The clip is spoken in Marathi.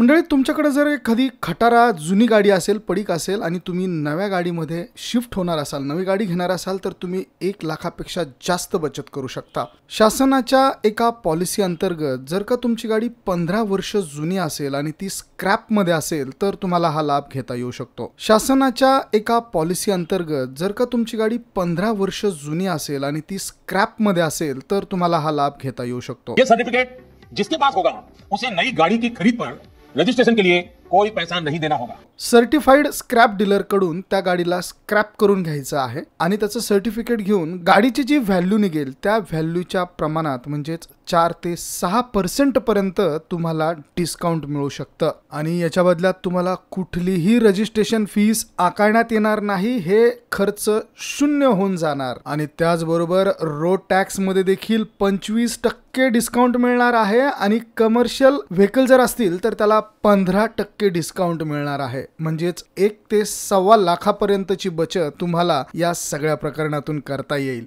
मंडळी तुमच्याकडे जर एखादी खटारा जुनी गाडी असेल पडीक असेल आणि तुम्ही नव्या गाडीमध्ये शिफ्ट होणार असाल नवी गाडी घेणार असाल तर तुम्ही एक लाखापेक्षा जास्त बचत करू शकता शासनाच्या एका पॉलिसी अंतर्गत जर का तुमची गाडी पंधरा वर्ष जुनी असेल आणि ती स्क्रॅपमध्ये असेल तर तुम्हाला हा लाभ घेता येऊ शकतो शासनाच्या एका पॉलिसी अंतर्गत जर का तुमची गाडी पंधरा वर्ष जुनी असेल आणि ती स्क्रॅपमध्ये असेल तर तुम्हाला हा लाभ घेता येऊ शकतो सर्टिफिकेट जिसके पास होगा उसे नई गाडी की खरीद पर रजिस्ट्रेशन के लिए कोई पैसा नहीं देना होगा सर्टिफाईड स्क्रॅप डीलर कडून त्या गाडीला स्क्रॅप करून घ्यायचं आहे आणि त्याचं सर्टिफिकेट घेऊन गाडीची जी व्हॅल्यू निघेल त्या व्हॅल्यूच्या प्रमाणात म्हणजेच चार ते सहा पर्सेंट पर्यंत तुम्हाला डिस्काउंट मिळू शकतं आणि याच्या बदल्यात तुम्हाला कुठलीही रजिस्ट्रेशन फीस आकारण्यात येणार नाही हे खर्च शून्य होऊन जाणार आणि त्याचबरोबर रोड टॅक्स मध्ये देखील पंचवीस टक्के टक्के डिस्काउंट मिळणार आहे आणि कमर्शियल व्हेकल जर असतील तर त्याला पंधरा टक्के डिस्काउंट मिळणार आहे म्हणजेच एक ते सव्वा लाखापर्यंतची बचत तुम्हाला या सगळ्या प्रकरणातून करता येईल